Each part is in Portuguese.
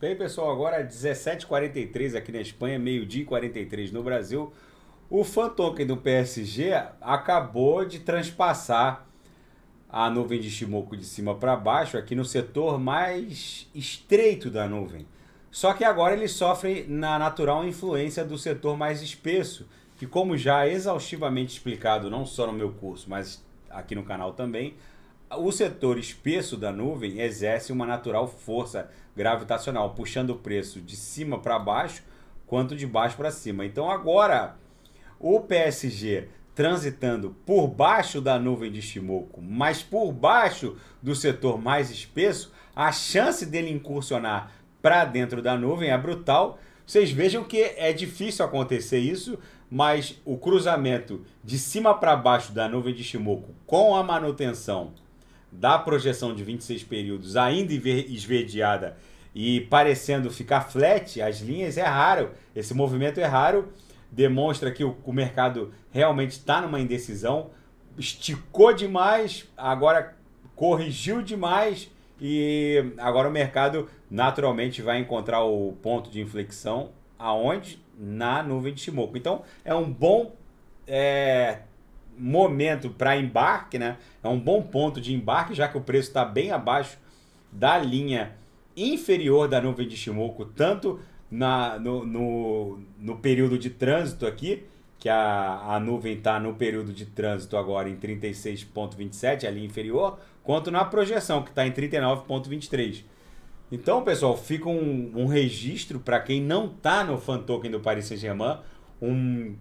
Bem, pessoal, agora 17h43 aqui na Espanha, meio-dia e 43 no Brasil. O fan token do PSG acabou de transpassar a nuvem de Shimoku de cima para baixo, aqui no setor mais estreito da nuvem. Só que agora ele sofre na natural influência do setor mais espesso, que como já exaustivamente explicado não só no meu curso, mas aqui no canal também, o setor espesso da nuvem exerce uma natural força gravitacional, puxando o preço de cima para baixo, quanto de baixo para cima. Então agora o PSG transitando por baixo da nuvem de Shimoku, mas por baixo do setor mais espesso, a chance dele incursionar para dentro da nuvem é brutal. Vocês vejam que é difícil acontecer isso, mas o cruzamento de cima para baixo da nuvem de Shimoku com a manutenção da projeção de 26 períodos ainda esverdeada e parecendo ficar flat, as linhas é raro, esse movimento é raro, demonstra que o, o mercado realmente está numa indecisão, esticou demais, agora corrigiu demais e agora o mercado naturalmente vai encontrar o ponto de inflexão aonde? Na nuvem de Shimoku. Então é um bom é, momento para embarque, né? É um bom ponto de embarque, já que o preço está bem abaixo da linha inferior da nuvem de Shimoku, tanto na, no, no, no período de trânsito aqui, que a, a nuvem está no período de trânsito agora em 36,27, a linha inferior, quanto na projeção, que está em 39,23. Então, pessoal, fica um, um registro para quem não está no fan token do Paris Saint-Germain, um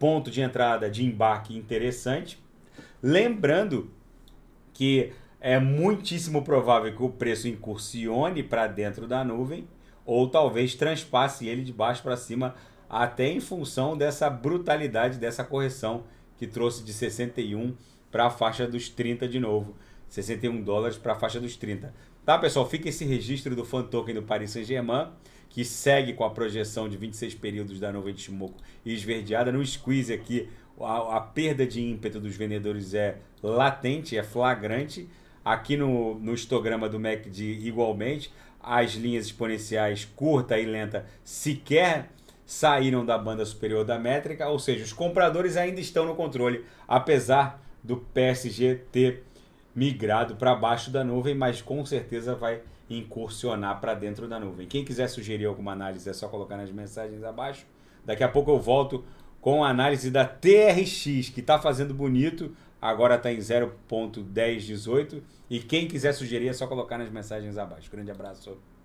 ponto de entrada de embarque interessante. Lembrando que é muitíssimo provável que o preço incursione para dentro da nuvem ou talvez transpasse ele de baixo para cima, até em função dessa brutalidade dessa correção que trouxe de 61 para a faixa dos 30 de novo. 61 dólares para a faixa dos 30. Tá, pessoal? Fica esse registro do fan token do Paris Saint-Germain, que segue com a projeção de 26 períodos da nuvem de Shimoku esverdeada. No squeeze aqui, a, a, perda de ímpeto dos vendedores é latente, é flagrante. Aqui no, no histograma do MACD, igualmente, as linhas exponenciais curta e lenta sequer saíram da banda superior da métrica, ou seja, os compradores ainda estão no controle, apesar do PSG ter migrado para baixo da nuvem, mas com certeza vai incursionar para dentro da nuvem. Quem quiser sugerir alguma análise é só colocar nas mensagens abaixo. Daqui a pouco eu volto com a análise da TRX, que está fazendo bonito, agora está em 0.1018. E quem quiser sugerir é só colocar nas mensagens abaixo. Grande abraço.